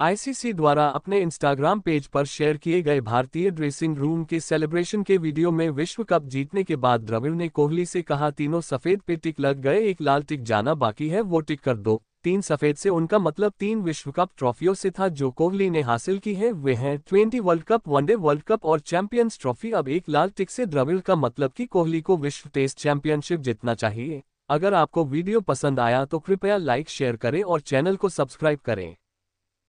ICC द्वारा अपने Instagram page पर शेयर किए गए भारतीय ड्रेसिंग रूम के सेलिब्रेशन के वीडियो में विश्व कप जीतने के बाद द्रविड़ ने कोहली से कहा तीनों सफेद पे टिक लग गए एक लाल टिक जाना बाकी है वो टिक कर दो तीन सफेद से उनका मतलब तीन विश्व कप ट्रॉफियों से था जो कोहली ने हासिल की है वे हैं twenty world cup one day world cup और चैंपियंस ट्रॉफी अब एक लाल टिक से द्रविड़ का मतलब कि कोहली को विश्व टेस्ट चैंपियनशिप जीतना चाहिए अगर आपको वीडियो पसंद आया तो कृपया लाइक शेयर करें और चैनल को सब्सक्राइब करें